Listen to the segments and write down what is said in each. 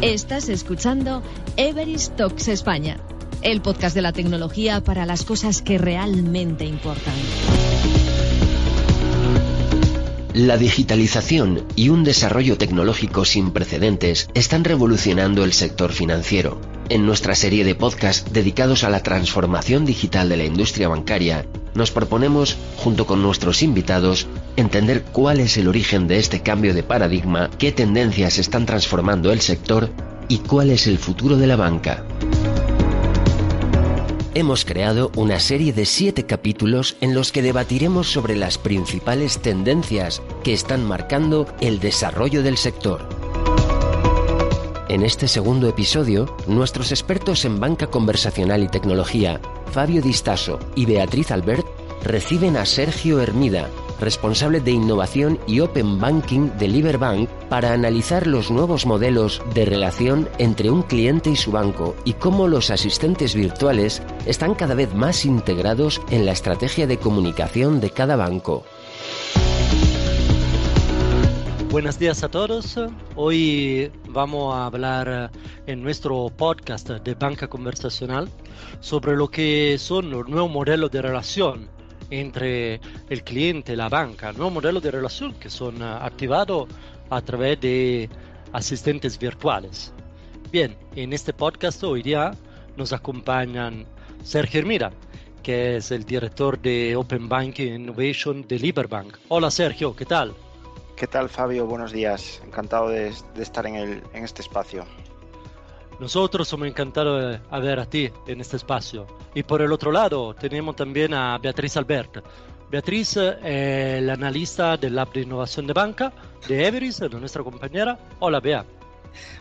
Estás escuchando Everest Talks España, el podcast de la tecnología para las cosas que realmente importan. La digitalización y un desarrollo tecnológico sin precedentes están revolucionando el sector financiero. En nuestra serie de podcasts dedicados a la transformación digital de la industria bancaria, nos proponemos, junto con nuestros invitados, entender cuál es el origen de este cambio de paradigma, qué tendencias están transformando el sector y cuál es el futuro de la banca. Hemos creado una serie de siete capítulos en los que debatiremos sobre las principales tendencias que están marcando el desarrollo del sector en este segundo episodio, nuestros expertos en banca conversacional y tecnología, Fabio Distaso y Beatriz Albert, reciben a Sergio Hermida, responsable de innovación y open banking de Liberbank, para analizar los nuevos modelos de relación entre un cliente y su banco y cómo los asistentes virtuales están cada vez más integrados en la estrategia de comunicación de cada banco. Buenos días a todos. Hoy vamos a hablar en nuestro podcast de Banca Conversacional sobre lo que son los nuevos modelos de relación entre el cliente y la banca, nuevos modelos de relación que son ah, activados a través de asistentes virtuales. Bien, en este podcast hoy día nos acompañan Sergio Hermida, que es el director de Open Banking Innovation de Liberbank. Hola Sergio, ¿qué tal? ¿Qué tal, Fabio? Buenos días. Encantado de, estar en, este espacio. Nosotros somos encantados de ver a ti en este espacio. Y por el otro lado, tenemos también a Beatriz Albert. Beatriz es la analista del Lab de Innovación de Banca de Everis, de nuestra compañera. Hola, Bea.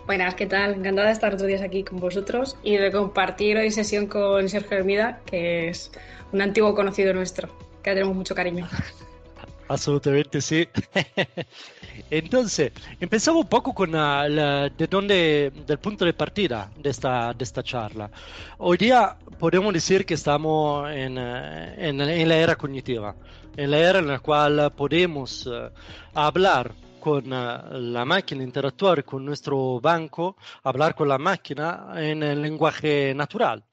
Buenas, ¿qué tal? Encantada de estar otro días aquí con vosotros y de compartir hoy sesión con Sergio Hermida, que es un antiguo conocido nuestro, que tenemos mucho cariño. Absolutamente sí. Entonces, empezamos un poco con la, dónde, del punto de partida de esta, de esta charla. Hoy día podemos decir que estamos en, eh, la era cognitiva, en la era en la cual podemos eh, hablar con eh, la máquina, interactuar con nuestro banco, hablar con la máquina en el lenguaje natural.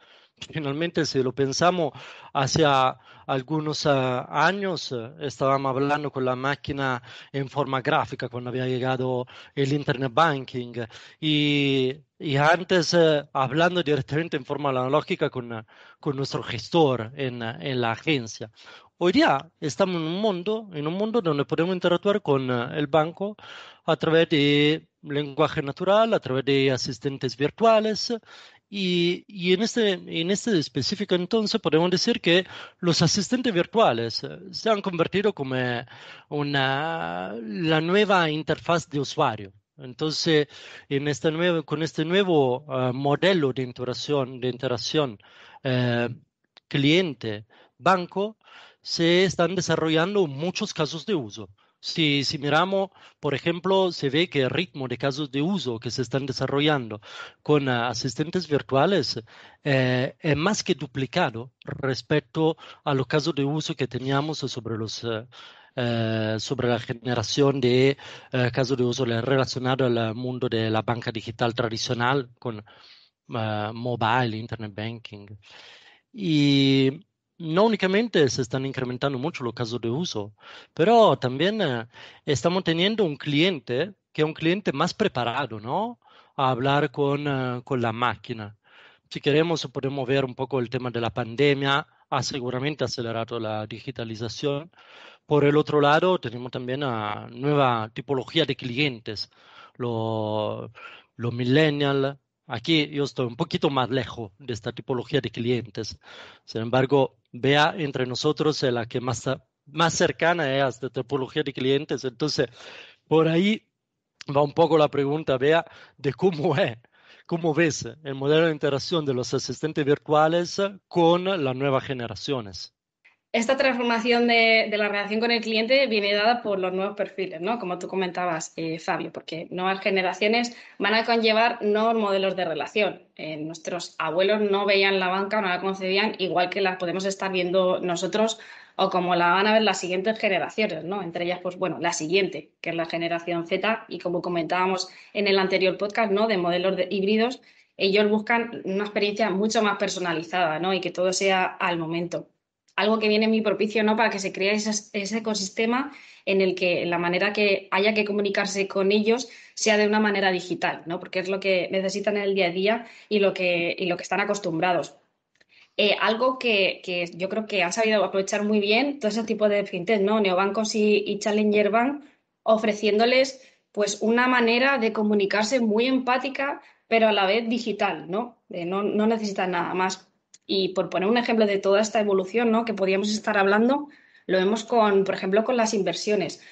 Finalmente, si lo pensamos hacia algunos eh, años eh, estábamos hablando con la máquina en forma gráfica cuando había llegado el Internet Banking y, antes eh, hablando directamente en forma analógica con, con nuestro gestor en, en, la agencia. Hoy día estamos en un mundo, en un mundo donde podemos interactuar con el banco a través de lenguaje natural, a través de asistentes virtuales y, este, en, este, específico entonces podemos decir que los asistentes virtuales eh, se han convertido como eh, la nueva interfaz de usuario. Entonces, en este con este nuevo ah, modelo de interacción, eh, cliente-banco, se están desarrollando muchos casos de uso. Si, miramos, por ejemplo, se ve que el ritmo de casos de uso que se están desarrollando con ah, asistentes virtuales eh, es más que duplicado respecto a los casos de uso que teníamos sobre los... Eh, eh, sobre la generación de casos de uso relacionados al ah, mundo de la banca digital tradicional con ah, mobile, internet banking. Y no únicamente se están incrementando mucho los casos de uso, pero también eh, estamos teniendo un cliente que es un cliente más preparado, ¿no? A hablar eh, con, la máquina. Si queremos, podemos ver un poco el tema de la pandemia, ha seguramente acelerado la digitalización. Por el otro lado, tenemos también una nueva tipología de clientes, los lo millennials, Aquí yo estoy un poquito más lejos de esta tipología de clientes. Sin embargo, vea entre nosotros eh, la que más, más cercana es a esta tipología de clientes. Entonces, por ahí va un poco la pregunta, vea, de cómo es, cómo ves el modelo de interacción de los asistentes virtuales con las nuevas generaciones esta transformación de, la relación con el cliente viene dada por los nuevos perfiles, ¿no? Como tú comentabas, eh, Fabio, porque nuevas generaciones van a conllevar nuevos modelos de relación. Eh, nuestros abuelos no veían la banca, no la concebían, igual que las podemos estar viendo nosotros o como la van a ver las siguientes generaciones, ¿no? Entre ellas, pues bueno, la siguiente, que es la generación Z, y como comentábamos en el anterior podcast, ¿no? De modelos híbridos, ellos buscan una experiencia mucho más personalizada, ¿no? Y que todo sea al momento algo que viene muy propicio ¿no? para que se cree ese ecosistema en el que la manera que haya que comunicarse con ellos sea de una manera digital, ¿no? porque es lo que necesitan en el día a día y lo que, lo que están acostumbrados. Eh, algo que, yo creo que han sabido aprovechar muy bien todo ese tipo de fintech, ¿no? Neobancos y, Challenger Bank, ofreciéndoles pues una manera de comunicarse muy empática, pero a la vez digital, ¿no? Eh, no, no necesitan nada más. Y por poner un ejemplo de toda esta evolución ¿no? que podíamos estar hablando, lo vemos con, por ejemplo, con las inversiones.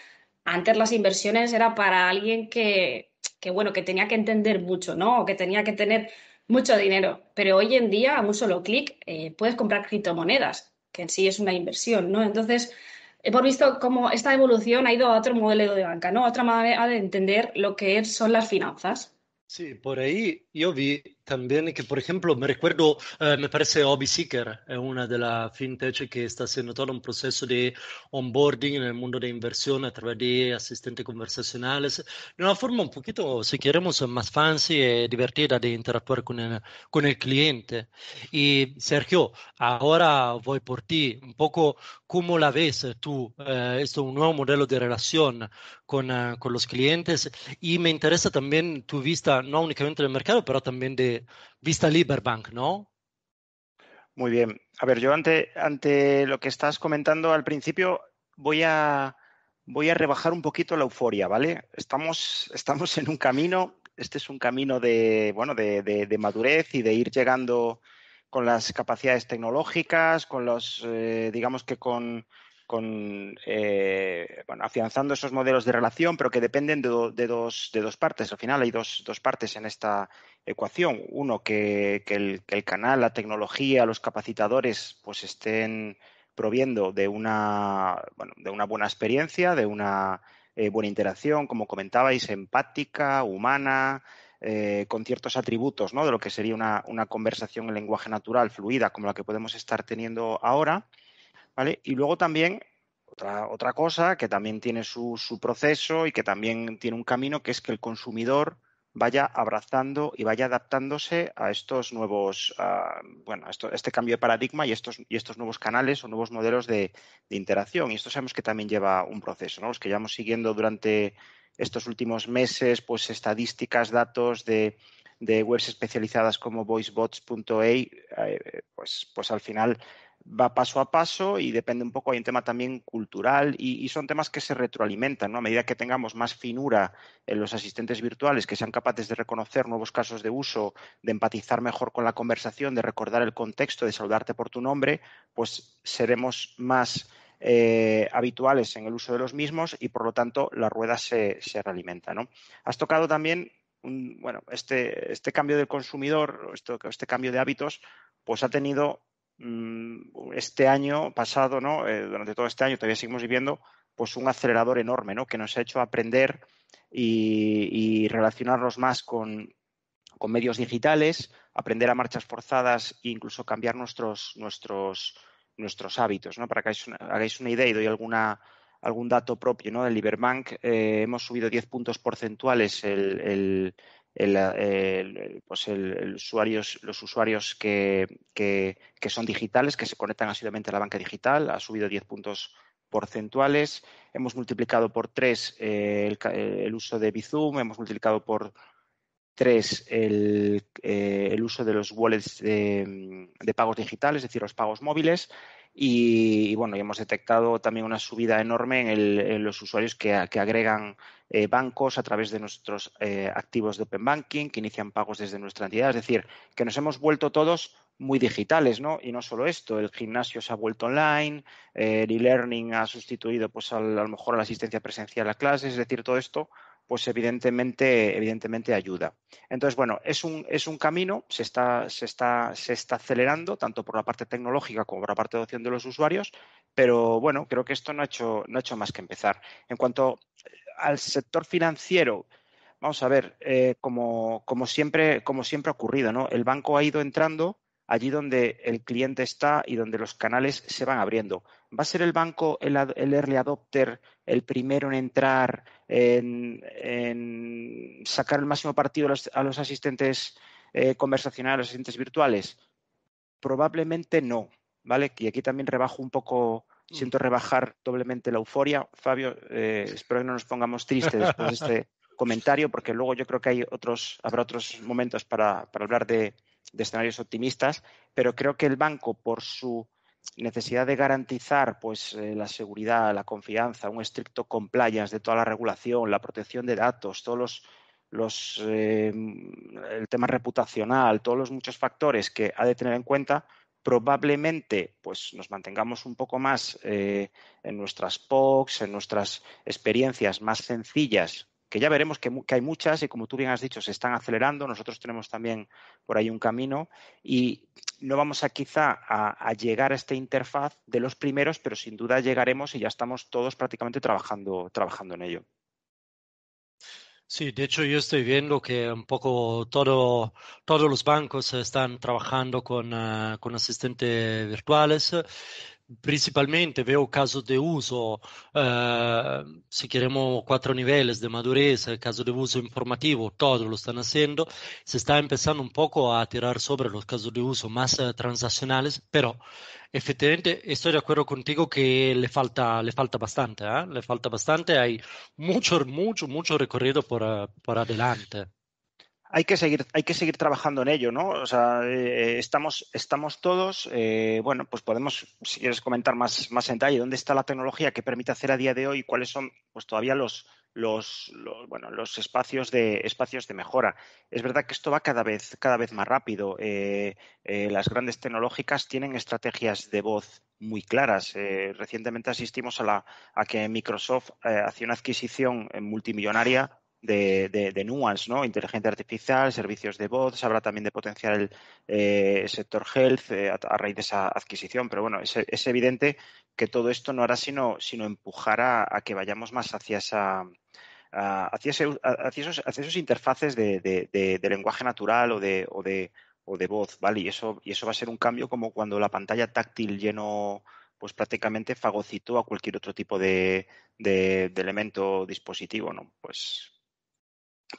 Antes las inversiones era para alguien que, bueno, que tenía que entender mucho, ¿no? O que tenía que tener mucho dinero. Pero hoy en día, a un solo clic, eh, puedes comprar criptomonedas, que en sí es una inversión, ¿no? Entonces, hemos visto cómo esta evolución ha ido a otro modelo de banca, ¿no? Otra manera de entender lo que son las finanzas. Sí, por ahí yo vi también que, por ejemplo, me recuerdo, eh, me parece Hobby Seeker, es eh, una de las fintech que está haciendo todo un proceso de onboarding en el mundo de inversión a través de asistentes conversacionales, de una forma un poquito, si queremos, más fancy y eh, divertida de interactuar con el, con el cliente. Y Sergio, ahora voy por ti, un poco cómo la ves tú, esto es un nuevo modelo de relación con, con los clientes y me interesa también tu vista, no únicamente del mercado, pero también de Vista Liberbank, ¿no? Muy bien. A ver, yo ante, ante lo que estás comentando al principio voy a, voy a rebajar un poquito la euforia, ¿vale? Estamos, estamos en un camino, este es un camino de, bueno, de, de, madurez y de ir llegando con las capacidades tecnológicas, con los, eh, digamos que con, eh, afianzando esos modelos de relación, pero que dependen de, de, dos, de dos, partes. Al final hay dos, partes en esta ecuación. Uno, que, el, canal, la tecnología, los capacitadores, pues estén proviendo de una, bueno, de una buena experiencia, de una eh, buena interacción, como comentabais, empática, humana, eh, con ciertos atributos de lo que sería una, una conversación en lenguaje natural, fluida, como la que podemos estar teniendo ahora. Y luego también otra, otra cosa que también tiene su, su, proceso y que también tiene un camino, que es que el consumidor vaya abrazando y vaya adaptándose a estos nuevos, ah, bueno, este cambio de paradigma y estos, y estos nuevos canales o nuevos modelos de, de, interacción. Y esto sabemos que también lleva un proceso, ¿no? Los que llevamos siguiendo durante estos últimos meses, pues estadísticas, datos de, de webs especializadas como voicebots.ai, eh, pues, pues al final va paso a paso y depende un poco, hay un tema también cultural y, son temas que se retroalimentan, ¿no? A medida que tengamos más finura en los asistentes virtuales, que sean capaces de reconocer nuevos casos de uso, de empatizar mejor con la conversación, de recordar el contexto, de saludarte por tu nombre, pues seremos más eh, habituales en el uso de los mismos y por lo tanto la rueda se, se realimenta, ¿no? Has tocado también... bueno, este, este, cambio del consumidor, este cambio de hábitos, pues ha tenido Mm, este año pasado, eh, durante todo este año todavía seguimos viviendo pues un acelerador enorme, Que nos ha hecho aprender y, relacionarnos más con, medios digitales, aprender a marchas forzadas e incluso cambiar nuestros, nuestros, nuestros hábitos, Para que hagáis una, idea y doy alguna, algún dato propio, ¿no? Del Liberbank eh, hemos subido 10 puntos porcentuales el, eh, pues el, usuarios, los usuarios que, que, son digitales, que se conectan asiduamente a la banca digital, ha subido 10 puntos porcentuales. Hemos multiplicado por 3 eh, eh, el, uso de Bizum, hemos multiplicado por Tres, eh, el, uso de los wallets de, pagos digitales, es decir, los pagos móviles. Y, bueno, hemos detectado también una subida enorme en, los usuarios que, agregan eh, bancos a través de nuestros eh, activos de Open Banking, que inician pagos desde nuestra entidad. Es decir, que nos hemos vuelto todos muy digitales, ¿no? Y no solo esto, el gimnasio se ha vuelto online, el e-learning ha sustituido pues a lo mejor a la asistencia presencial a clases, es decir, todo esto pues evidentemente, evidentemente ayuda. Entonces, bueno, es un, es un camino, se está, se, está, se está acelerando, tanto por la parte tecnológica como por la parte de opción de los usuarios, pero bueno, creo que esto no ha hecho, no ha hecho más que empezar. En cuanto eh, al sector financiero, vamos a ver, eh, como, siempre, como siempre ha ocurrido, ¿no? El banco ha ido entrando allí donde el cliente está y donde los canales se van abriendo. ¿Va a ser el banco el early adopter, el primero en entrar, en, sacar el máximo partido a los, asistentes eh, conversacionales, a los asistentes virtuales? Probablemente no, ¿vale? Y aquí también rebajo un poco, mm. siento rebajar doblemente la euforia. Fabio, eh, espero que no nos pongamos tristes después de este comentario, porque luego yo creo que hay otros, habrá otros momentos para, hablar de escenarios optimistas, pero creo que el banco, por su necesidad de garantizar pues, eh, la seguridad, la confianza, un estricto compliance de toda la regulación, la protección de datos, todos los, los eh, el tema reputacional, todos los muchos factores que ha de tener en cuenta, probablemente pues, nos mantengamos un poco más eh, en nuestras POCs, en nuestras experiencias más sencillas que ya veremos que, hay muchas y como tú bien has dicho, se están acelerando. Nosotros tenemos también por ahí un camino y no vamos a quizá a, llegar a esta interfaz de los primeros, pero sin duda llegaremos y ya estamos todos prácticamente trabajando, trabajando en ello. Sí, de hecho yo estoy viendo que un poco todo, todos los bancos están trabajando con, eh, con asistentes virtuales principalmente veo caso de uso, eh, si queremos cuatro niveles de madurez, caso de uso informativo, todo lo stanno haciendo, se sta empezando un poco a tirar sobre los casos de uso más eh, transaccionales, pero efectivamente estoy de acuerdo contigo che le falta, le falta bastante, ¿eh? le falta bastante, hay mucho, mucho, mucho recorrido por, eh, por adelante. hay que seguir, hay que seguir trabajando en ello, ¿no? O sea, eh, estamos, estamos todos, eh, bueno, pues podemos, si quieres comentar más, más en detalle, dónde está la tecnología que permite hacer a día de hoy, cuáles son, pues todavía los, los, bueno, los espacios de espacios de mejora. Es verdad que esto va cada vez, cada vez más rápido. Eh, las grandes tecnológicas tienen estrategias de voz muy claras. recientemente asistimos a, la, a que Microsoft hacía una adquisición multimillonaria de, de, Nuance, ¿no? Inteligencia artificial, servicios de voz, habrá también de potenciar el eh, sector health eh, a, raíz de esa adquisición, pero bueno, es, evidente que todo esto no hará sino, sino empujar a, que vayamos más hacia esa. hacia, ese, hacia, esos, interfaces de, lenguaje natural o de, o de, o de voz, ¿vale? Y eso, y eso va a ser un cambio como cuando la pantalla táctil lleno pues prácticamente fagocitó a cualquier otro tipo de, de, de elemento dispositivo, ¿no? Pues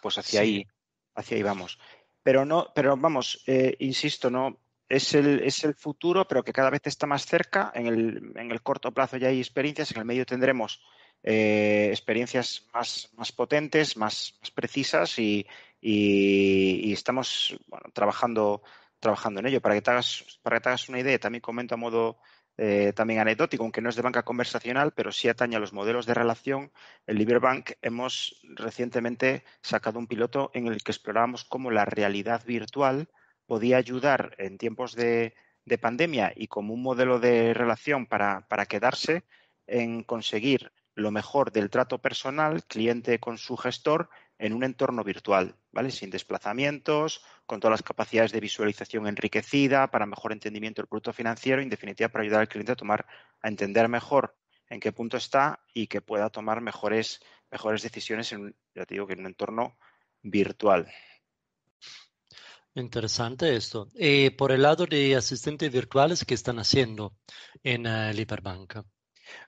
pues hacia ahí, hacia ahí vamos. Pero no, pero vamos, eh, insisto, no, es el, es el, futuro, pero que cada vez está más cerca. En el, corto plazo ya hay experiencias, en el medio tendremos eh, experiencias más, más potentes, más, más precisas y, estamos trabajando, trabajando en ello. Para que, te hagas, para que te hagas una idea, también comento a modo eh, también anecdótico, aunque no es de banca conversacional, pero sí atañe a los modelos de relación. En Liberbank hemos recientemente sacado un piloto en el que explorábamos cómo la realidad virtual podía ayudar en tiempos de, pandemia y como un modelo de relación para quedarse en conseguir lo mejor del trato personal, cliente con su gestor en un entorno virtual, ¿vale? Sin desplazamientos, con todas las capacidades de visualización enriquecida para mejor entendimiento del producto financiero y en definitiva para ayudar al cliente a tomar, a entender mejor en qué punto está y que pueda tomar mejores, mejores decisiones en, ya digo que en un entorno virtual. Interesante esto. Eh, por el lado de asistentes virtuales, que están haciendo en el eh, Hiperbanca?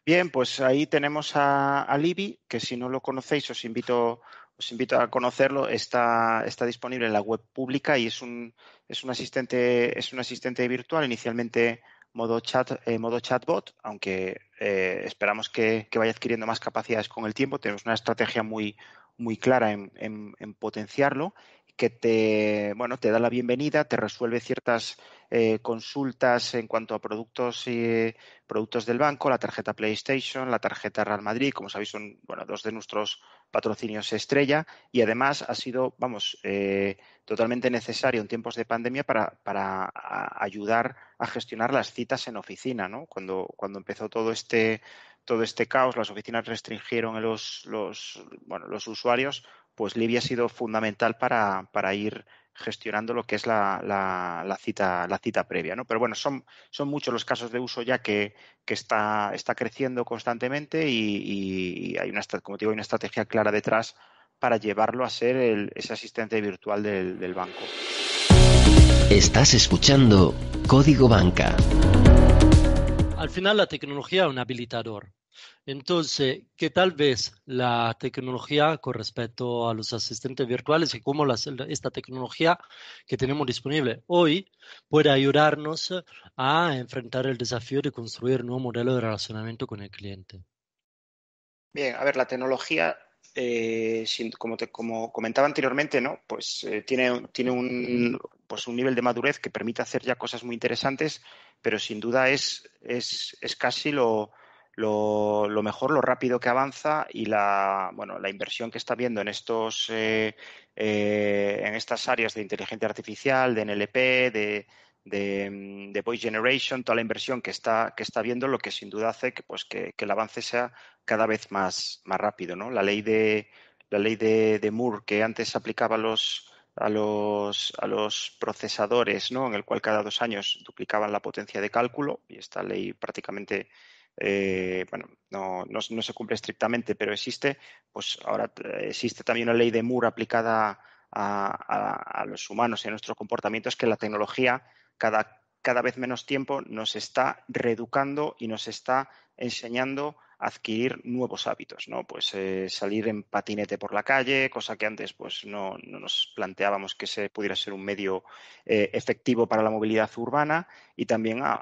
Bien, pues ahí tenemos a, a Libby, que si no lo conocéis os invito os invito a conocerlo, está, está disponible en la web pública y es un, es un, asistente, es un asistente virtual, inicialmente modo, chat, eh, modo chatbot, aunque eh, esperamos que, que, vaya adquiriendo más capacidades con el tiempo. Tenemos una estrategia muy, muy clara en, en potenciarlo que te, bueno, te da la bienvenida, te resuelve ciertas eh, consultas en cuanto a productos, y productos del banco, la tarjeta PlayStation, la tarjeta Real Madrid, como sabéis son bueno, dos de nuestros patrocinios estrella y además ha sido, vamos, eh, totalmente necesario en tiempos de pandemia para, para ayudar a gestionar las citas en oficina, ¿no? Cuando, cuando empezó todo este todo este caos, las oficinas restringieron a los, los, bueno, los usuarios, pues Libia ha sido fundamental para, ir gestionando lo que es la, cita, la cita previa. Pero bueno, son, son muchos los casos de uso ya que, está, está creciendo constantemente y, hay una, como digo, una estrategia clara detrás para llevarlo a ser el, ese asistente virtual del, del banco. Estás escuchando Código Banca. Al final la tecnología es un habilitador entonces, ¿qué tal vez la tecnología con respecto a los asistentes virtuales y cómo esta tecnología que tenemos disponible hoy puede ayudarnos a enfrentar el desafío de construir un nuevo modelo de relacionamiento con el cliente. Bien, a ver, la tecnología eh, como, comentaba anteriormente, ¿no? pues eh, tiene, un, pues un, nivel de madurez que permite hacer ya cosas muy interesantes, pero sin duda es casi lo, lo, mejor, lo rápido que avanza y la, bueno, la inversión que está viendo en, estos, eh, eh, en estas áreas de inteligencia artificial, de NLP, de, mm, de, Voice Generation, toda la inversión que está, que está viendo, lo que sin duda hace que, pues, que, el avance sea cada vez más, más rápido. ¿no? La ley, de, la ley de, de Moore que antes aplicaba a los, a los, a los procesadores, ¿no? en el cual cada dos años duplicaban la potencia de cálculo, y esta ley prácticamente eh, bueno, no, no, se cumple estrictamente, pero existe, pues ahora eh, existe también una ley de Moore aplicada a, a, los humanos y a nuestros comportamientos, que la tecnología cada, cada vez menos tiempo nos está reeducando y nos está enseñando adquirir nuevos hábitos, ¿no? Pues eh, salir en patinete por la calle, cosa que antes pues no, nos planteábamos que se pudiera ser un medio eh, efectivo para la movilidad urbana y también a,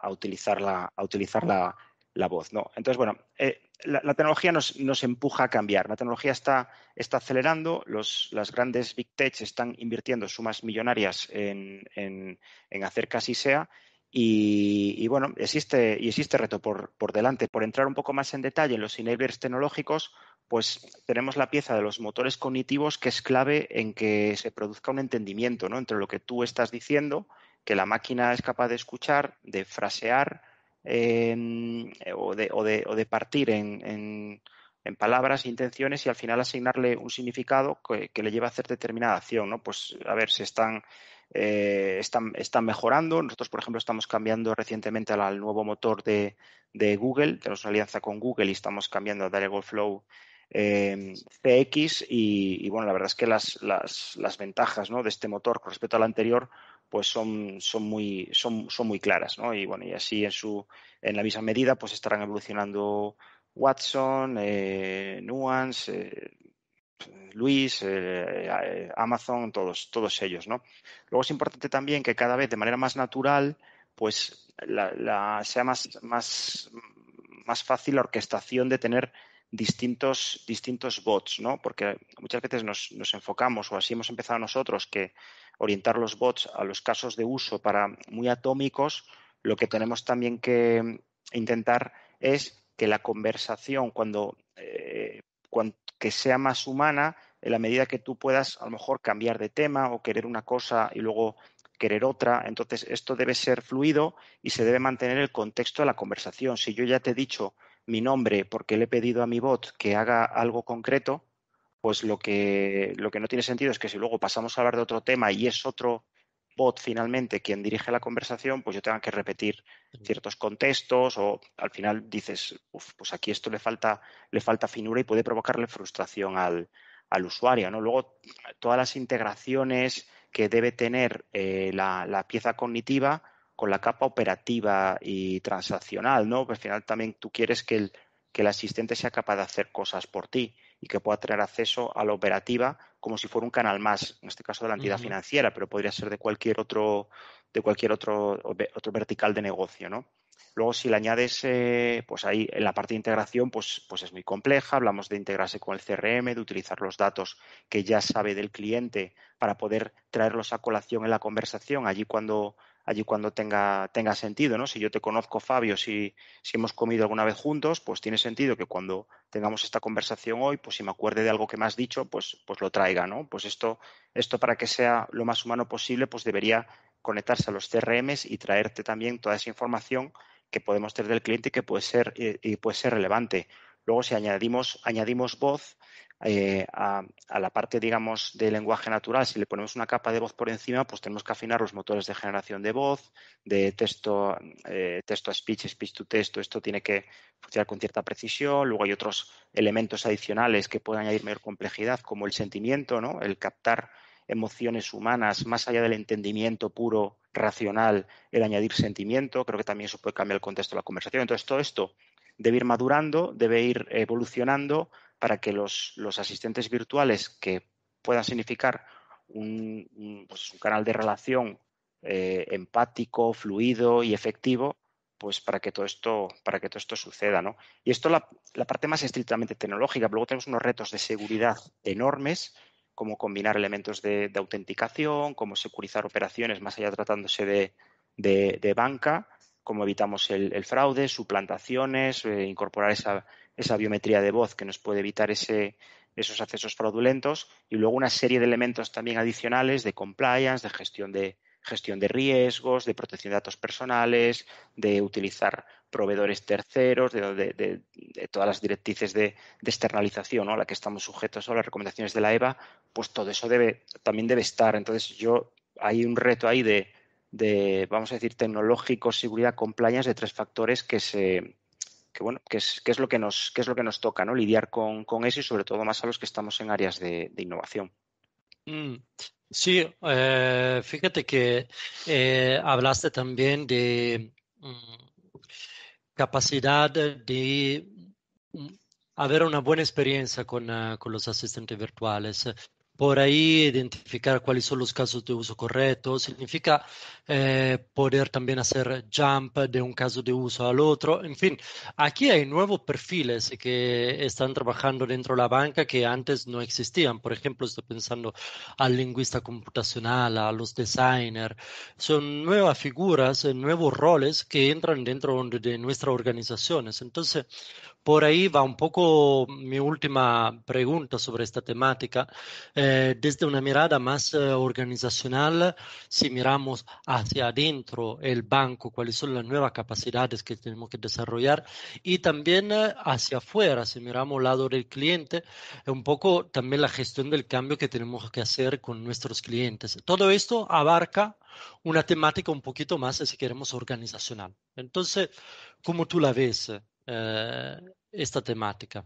a utilizar, la, voz, ¿no? Entonces, bueno, eh, la, tecnología nos, empuja a cambiar. La tecnología está, acelerando, las grandes big tech están invirtiendo sumas millonarias en, en hacer casi sea y, bueno, existe, y existe reto por, por, delante. Por entrar un poco más en detalle en los enablers tecnológicos, pues tenemos la pieza de los motores cognitivos que es clave en que se produzca un entendimiento ¿no? entre lo que tú estás diciendo, que la máquina es capaz de escuchar, de frasear em, o, de, partir en, en, en, palabras, intenciones y al final asignarle un significado que, que le lleva a hacer determinada acción. ¿no? Pues a ver, si están eh, están, están, mejorando. Nosotros, por ejemplo, estamos cambiando recientemente al nuevo motor de, de Google. Tenemos una alianza con Google y estamos cambiando a Direct Flow eh, CX. Y, bueno, la verdad es que las, las, las ventajas ¿no? de este motor con respecto al anterior pues son, son, muy, son, son muy claras. Y bueno, y así en, su, en la misma medida pues estarán evolucionando Watson, eh, Nuance, eh, Luis, eh, eh, Amazon, todos, todos ellos, ¿no? Luego es importante también que cada vez de manera más natural, pues sea más, más, más fácil la orquestación de tener distintos, distintos bots, ¿no? Porque muchas veces nos, enfocamos, o así hemos empezado nosotros, que orientar los bots a los casos de uso para muy atómicos, lo que tenemos también que intentar es que la conversación, cuando eh, que sea más humana en la medida que tú puedas a lo mejor cambiar de tema o querer una cosa y luego querer otra. Entonces, esto debe ser fluido y se debe mantener el contexto de la conversación. Si yo ya te he dicho mi nombre porque le he pedido a mi bot que haga algo concreto, pues lo que, lo que no tiene sentido es que si luego pasamos a hablar de otro tema y es otro bot finalmente quien dirige la conversación, pues yo tenga que repetir ciertos contextos o al final dices, pues aquí esto le falta, le falta finura y puede provocarle frustración al, usuario. Luego, todas las integraciones que debe tener eh, la, pieza cognitiva con la capa operativa y transaccional, ¿no? Pues al final también tú quieres que el, que el asistente sea capaz de hacer cosas por ti y que pueda tener acceso a la operativa como si fuera un canal más, en este caso de la entidad financiera, pero podría ser de cualquier otro, de cualquier otro, otro vertical de negocio, ¿no? Luego, si le añades, eh, pues ahí en la parte de integración, pues, pues es muy compleja. Hablamos de integrarse con el CRM, de utilizar los datos que ya sabe del cliente para poder traerlos a colación en la conversación. Allí cuando allí cuando tenga, tenga sentido, ¿no? Si yo te conozco, Fabio, si, si hemos comido alguna vez juntos, pues tiene sentido que cuando tengamos esta conversación hoy, pues si me acuerde de algo que me has dicho, pues, pues lo traiga, ¿no? Pues esto, esto para que sea lo más humano posible, pues debería conectarse a los CRMs y traerte también toda esa información que podemos tener del cliente y que puede ser, y puede ser relevante. Luego, si añadimos, añadimos voz, eh, a, la parte, digamos, del lenguaje natural, si le ponemos una capa de voz por encima, pues tenemos que afinar los motores de generación de voz, de texto, eh, texto a speech, speech to texto. Esto tiene que funcionar con cierta precisión. Luego hay otros elementos adicionales que pueden añadir mayor complejidad, como el sentimiento, ¿no? El captar emociones humanas, más allá del entendimiento puro, racional, el añadir sentimiento, creo que también eso puede cambiar el contexto de la conversación. Entonces, todo esto debe ir madurando, debe ir evolucionando para que los, los asistentes virtuales que puedan significar un, pues, canal de relación eh, empático, fluido y efectivo, pues para que todo esto, para que todo esto suceda. ¿no? Y esto la, la parte más estrictamente tecnológica. Luego tenemos unos retos de seguridad enormes, como combinar elementos de, autenticación, como securizar operaciones, más allá tratándose de, banca, como evitamos el, fraude, suplantaciones, eh, incorporar esa esa biometría de voz que nos puede evitar ese, esos accesos fraudulentos y luego una serie de elementos también adicionales de compliance, de gestión de, gestión de riesgos, de protección de datos personales, de utilizar proveedores terceros, de, todas las directrices de, externalización ¿no? a la que estamos sujetos o las recomendaciones de la EVA, pues todo eso debe, también debe estar. Entonces, yo hay un reto ahí de, vamos a decir, tecnológico, seguridad, compliance de tres factores que se, que bueno, que es, es lo que nos, es lo que nos toca, ¿no? Lidiar con, con eso y sobre todo más a los que estamos en áreas de, innovación. Mm, sí, eh, fíjate que eh, hablaste también de mm, capacidad de tener mm, haber una buena experiencia con, ah, con los asistentes virtuales por ahí, identificar cuáles son los casos de uso correcto, significa eh, poder también hacer jump de un caso de uso al otro. En fin, aquí hay nuevos perfiles que están trabajando dentro de la banca que antes no existían. Por ejemplo, estoy pensando al lingüista computacional, a los designers. Son nuevas figuras, eh, nuevos roles que entran dentro de nuestras organizaciones. Entonces, por ahí va un poco mi última pregunta sobre esta temática. Eh, desde una mirada más eh, organizacional, si miramos hacia adentro el banco, cuáles son las nuevas capacidades que tenemos que desarrollar y también eh, hacia afuera, si miramos al lado del cliente, un poco también la gestión del cambio que tenemos que hacer con nuestros clientes. Todo esto abarca una temática un poquito más, si queremos, organizacional. Entonces, ¿cómo tú la ves? Eh, esta temática.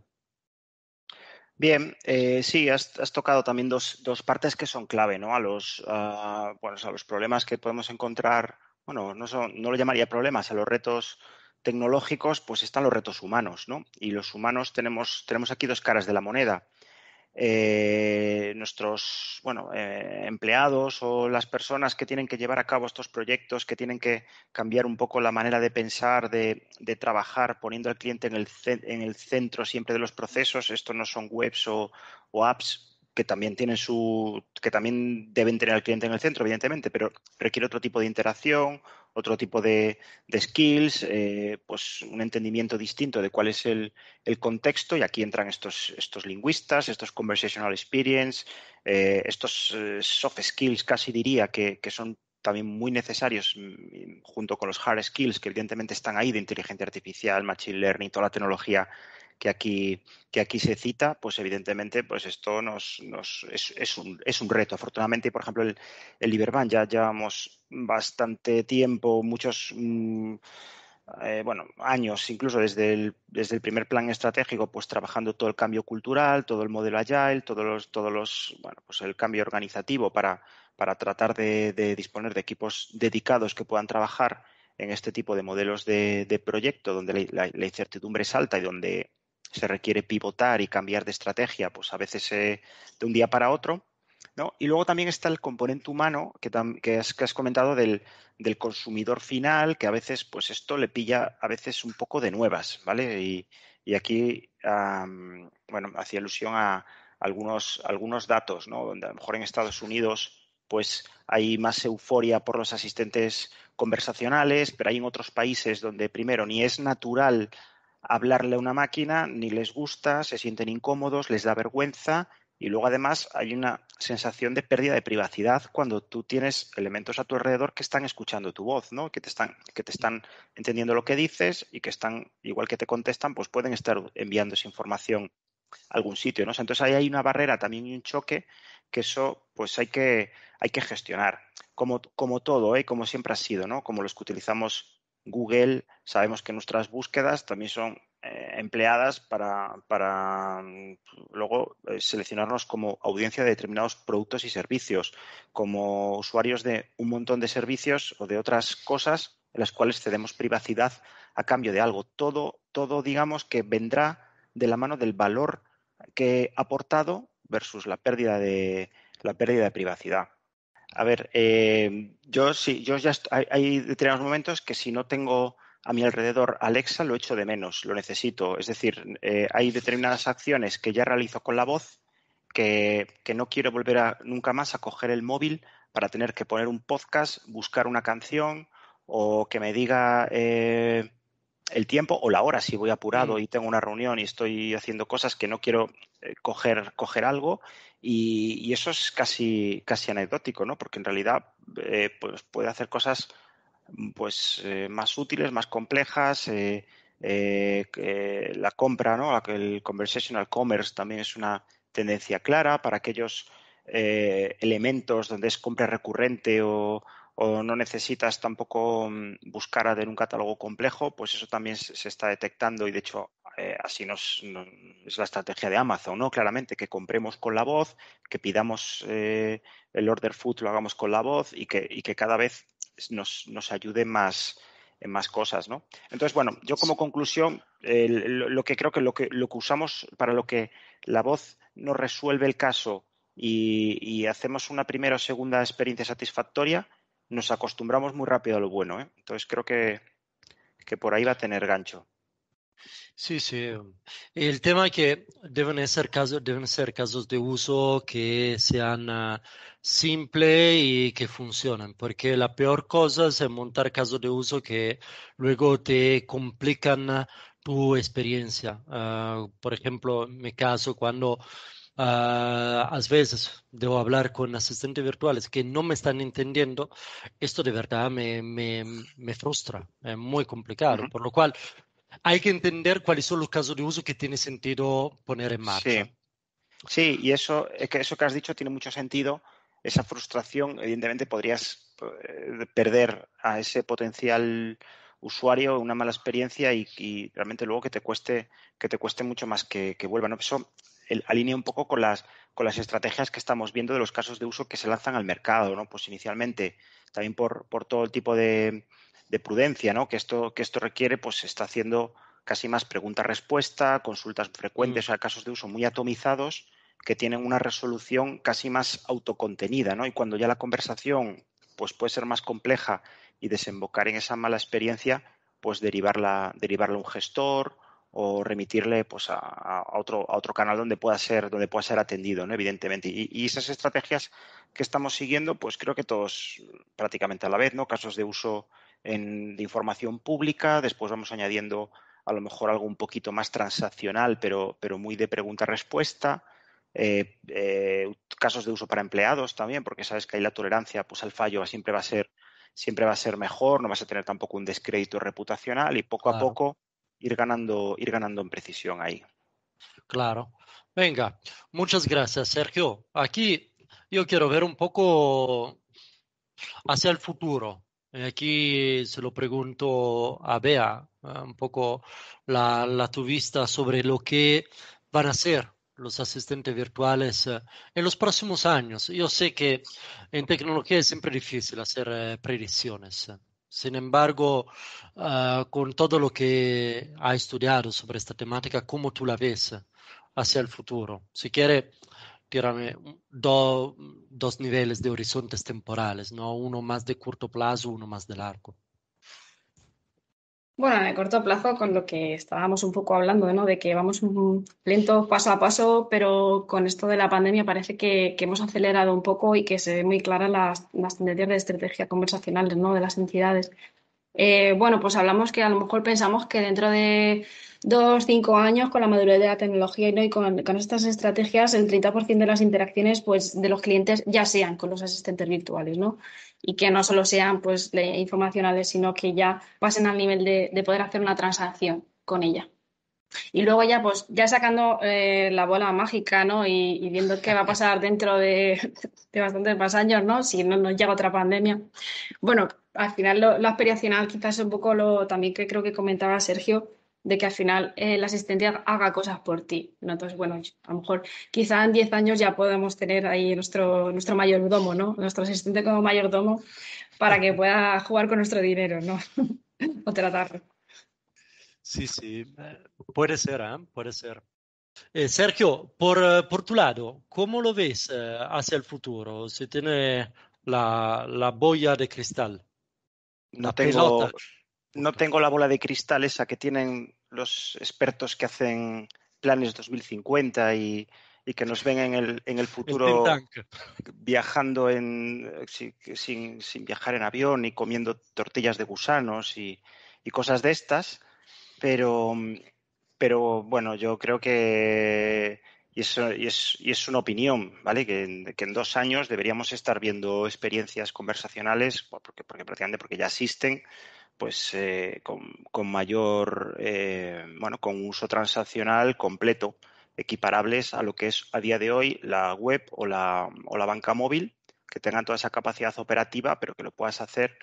Bien, eh, sí, has, tocado también dos, partes que son clave, ¿no? A los, a los problemas que podemos encontrar, bueno, no, no lo llamaría problemas, a los retos tecnológicos, pues están los retos humanos, ¿no? Y los humanos tenemos aquí dos caras de la moneda. Eh, nuestros bueno, eh, empleados o las personas que tienen que llevar a cabo estos proyectos, que tienen que cambiar un poco la manera de pensar, de, trabajar, poniendo al cliente en el, en el, centro siempre de los procesos. Esto no son webs o apps, que también tienen su que también deben tener al cliente en el centro evidentemente pero requiere otro tipo de interacción otro tipo de, skills eh, pues un entendimiento distinto de cuál es el, contexto y aquí entran estos estos lingüistas estos conversational experience eh, estos eh, soft skills casi diría que, que son también muy necesarios mm, junto con los hard skills que evidentemente están ahí de inteligencia artificial machine learning toda la tecnología que aquí, que aquí se cita, pues evidentemente pues esto nos, es, un, reto. Afortunadamente, por ejemplo, el, el ya llevamos bastante tiempo, muchos... Mm, eh, bueno, años, incluso desde el, desde el primer plan estratégico, pues trabajando todo el cambio cultural, todo el modelo agile, todos todos los, bueno, pues el cambio organizativo para, para tratar de, disponer de equipos dedicados que puedan trabajar en este tipo de modelos de, proyecto donde la, incertidumbre es alta y donde se requiere pivotar y cambiar de estrategia, pues a veces eh, de un día para otro. ¿no? Y luego también está el componente humano que, que, has, comentado del, del, consumidor final, que a veces, pues esto le pilla a veces un poco de nuevas, ¿vale? Y, y aquí, bueno, hacía alusión a algunos, algunos datos, ¿no? Donde a lo mejor en Estados Unidos pues hay más euforia por los asistentes conversacionales, pero hay en otros países donde primero ni es natural hablarle a una máquina ni les gusta, se sienten incómodos, les da vergüenza y luego además hay una sensación de pérdida de privacidad cuando tú tienes elementos a tu alrededor que están escuchando tu voz, ¿no? Que te están, que te están entendiendo lo que dices y que están, igual que te contestan, pues pueden estar enviando esa información a algún sitio, ¿no? entonces ahí hay una barrera también y un choque que eso pues hay que, hay que gestionar, como, como todo, y ¿eh? como siempre ha sido, ¿no? Como los que utilizamos Google, sabemos que nuestras búsquedas también son eh, empleadas para, mm, luego eh, seleccionarnos como audiencia de determinados productos y servicios, como usuarios de un montón de servicios o de otras cosas en las cuales cedemos privacidad a cambio de algo. Todo, todo digamos que vendrá de la mano del valor que ha aportado versus la pérdida de, la pérdida de privacidad. A ver, eh, yo sí, yo ya hay, determinados momentos que si no tengo a mi alrededor Alexa lo echo de menos, lo necesito. Es decir, eh, hay determinadas acciones que ya realizo con la voz que, no quiero volver a, nunca más a coger el móvil para tener que poner un podcast, buscar una canción o que me diga eh, el tiempo o la hora si voy apurado mm. y tengo una reunión y estoy haciendo cosas que no quiero coger, coger algo y, eso es casi, casi anecdótico, ¿no? Porque en realidad eh, pues puede hacer cosas mm, pues eh, más útiles, más complejas. Eh, la compra, ¿no? El conversational commerce también es una tendencia clara para aquellos elementos donde es compra recurrente o, no necesitas tampoco mm, buscar ver un catálogo complejo, pues eso también se está detectando y de hecho eh, así nos, es la estrategia de Amazon, ¿no? Claramente, que compremos con la voz, que pidamos eh, el order food, lo hagamos con la voz y que, que cada vez nos, ayude más en más cosas, ¿no? Entonces, bueno, yo como conclusión, lo, que creo que lo, que lo que usamos para lo que la voz nos resuelve el caso y, hacemos una primera o segunda experiencia satisfactoria, nos acostumbramos muy rápido a lo bueno, ¿eh? Entonces creo que por ahí va a tener gancho. Sí, sí. El tema es que deben ser casos, deben ser casos de uso que sean ah, simples y que funcionen, porque la peor cosa es montar casos de uso que luego te complican ah, tu experiencia. Ah, por ejemplo, en mi caso, cuando a veces debo hablar con asistentes virtuales que no me están entendiendo, esto de verdad me, me, me frustra, es eh, muy complicado, por lo cual hay que entender cuáles son los casos de uso que tiene sentido poner en marcha. Sí, y eso, eso que has dicho tiene mucho sentido. Esa frustración, evidentemente, podrías eh, perder a ese potencial usuario una mala experiencia y, realmente luego que te cueste que te cueste mucho más que, que vuelva. Eso alinea un poco con las, con las estrategias que estamos viendo de los casos de uso que se lanzan al mercado, ¿no? Pues inicialmente, también por, por todo el tipo de, de prudencia ¿no? que, esto, que esto requiere, pues se está haciendo casi más pregunta-respuesta, consultas frecuentes, mm. o sea, casos de uso muy atomizados que tienen una resolución casi más autocontenida, ¿no? Y cuando ya la conversación pues puede ser más compleja y desembocar en esa mala experiencia, pues derivarla, a un gestor o remitirle pues a, otro, a otro canal donde pueda ser, donde pueda ser atendido, ¿no? Evidentemente. Y, y, esas estrategias que estamos siguiendo, pues creo que todos prácticamente a la vez, ¿no? Casos de uso de información pública, después vamos añadiendo a lo mejor algo un poquito más transaccional, pero, pero muy de pregunta-respuesta. Eh, eh, casos de uso para empleados también, porque sabes que ahí la tolerancia pues, al fallo siempre va a ser siempre va a ser mejor, no vas a tener tampoco un descrédito reputacional y poco a poco ir ganando, ir ganando en precisión ahí. Claro. Venga, muchas gracias, Sergio. Aquí yo quiero ver un poco hacia el futuro. E Aquí se lo pregunto a Bea, eh, un poco la, la, tu vista sobre lo que van a ser los asistentes virtuales eh, en los próximos años. Yo sé que en tecnología es siempre difícil hacer eh, predicciones. Sin embargo, uh, con todo lo que ha estudiado sobre esta temática, ¿cómo tú la ves hacia el futuro? Si quiere, tírame, dos niveles de horizontes temporales, ¿no? Uno más de corto plazo, uno más de largo. Bueno, de corto plazo, con lo que estábamos un poco hablando, ¿no? De que vamos un lento paso a paso, pero con esto de la pandemia parece que, hemos acelerado un poco y que se ven muy claras las, tendencias de estrategia conversacionales, ¿no? De las entidades. Eh, bueno, pues hablamos que a lo mejor pensamos que dentro de dos, cinco años, con la madurez de la tecnología y con, estas estrategias, el 30% de las interacciones pues, de los clientes ya sean con los asistentes virtuales, ¿no? Y que no solo sean pues, informacionales, sino que ya pasen al nivel de poder hacer una transacción con ella. Y luego ya, pues, ya sacando eh, la bola mágica, ¿no? Y, viendo qué va a pasar dentro de, bastantes más años, ¿no? Si no nos llega otra pandemia. Bueno, al final lo, lo aspiracional quizás es un poco lo también que creo que comentaba Sergio, de que al final eh, la asistencia haga cosas por ti. ¿no? Entonces, bueno, a lo mejor quizá en 10 años ya podemos tener ahí nuestro, nuestro mayordomo, ¿no? Nuestro asistente como mayordomo para que pueda jugar con nuestro dinero, ¿no? o tratarlo. Sí, sí, eh, puede ser, ¿ah? puede ser. Eh, Sergio, eh, por, tu lado, ¿cómo lo ves hacia el futuro? Si tiene la, la boya de cristal. No tengo, no tengo la bola de cristal esa que tienen los expertos que hacen planes 2050 y, y que nos ven en el, en el futuro viajando en, sin, sin, viajar en avión y comiendo tortillas de gusanos y, y cosas de estas, pero, mm, pero bueno, yo creo que y es, una opinión, ¿vale? Que en, dos años deberíamos estar viendo experiencias conversacionales, porque, porque prácticamente porque ya existen, pues eh, con, mayor, eh, bueno, con uso transaccional completo, equiparables a lo que es a día de hoy la web o la, o la banca móvil, que tengan toda esa capacidad operativa, pero que lo puedas hacer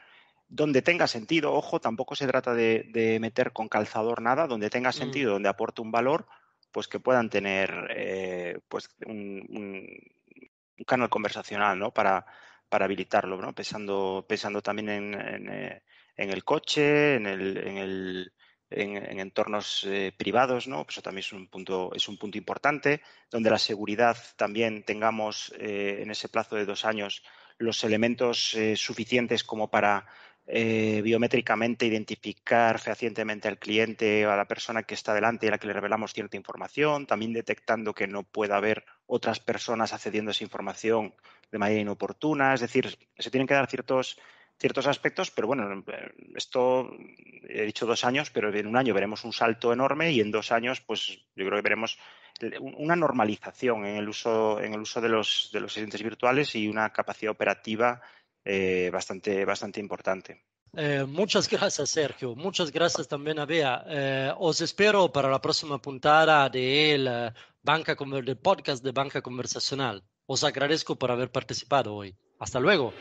donde tenga sentido, ojo, tampoco se trata de, meter con calzador nada, donde tenga mm. sentido, donde aporte un valor, pues que puedan tener eh, pues un, canal conversacional, Para, para habilitarlo, ¿no? Pensando, pensando también en, eh, en, el coche, en el, en el en, entornos eh, privados, ¿no? Pues eso también es un punto, es un punto importante, donde la seguridad también tengamos en ese plazo de dos años los elementos suficientes como para eh, biométricamente identificar fehacientemente al cliente, o a la persona que está delante y a la que le revelamos cierta información, también detectando que no pueda haber otras personas accediendo a esa información de manera inoportuna. Es decir, se tienen que dar ciertos, ciertos aspectos, pero bueno, esto he dicho dos años, pero en un año veremos un salto enorme y en dos años, pues yo creo que veremos una normalización en el uso, en el uso de, los, de los asistentes virtuales y una capacidad operativa eh, bastante, bastante importante. Eh, muchas gracias, Sergio. Muchas gracias también a Bea. Eh, os espero para la próxima puntada de Banca, del podcast de Banca Conversacional. Os agradezco por haber participado hoy. Hasta luego.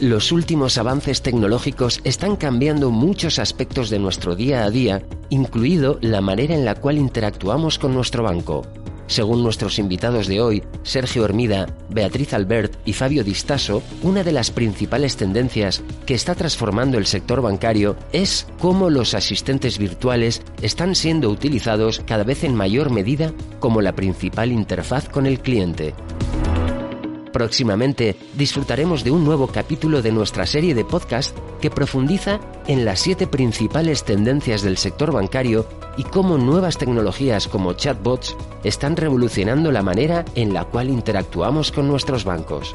Los últimos avances tecnológicos están cambiando muchos aspectos de nuestro día a día, incluido la manera en la cual interactuamos con nuestro banco. Según nuestros invitados de hoy, Sergio Hermida, Beatriz Albert y Fabio Distaso, una de las principales tendencias que está transformando el sector bancario es cómo los asistentes virtuales están siendo utilizados cada vez en mayor medida como la principal interfaz con el cliente. Próximamente disfrutaremos de un nuevo capítulo de nuestra serie de podcast que profundiza en las siete principales tendencias del sector bancario y cómo nuevas tecnologías como chatbots están revolucionando la manera en la cual interactuamos con nuestros bancos.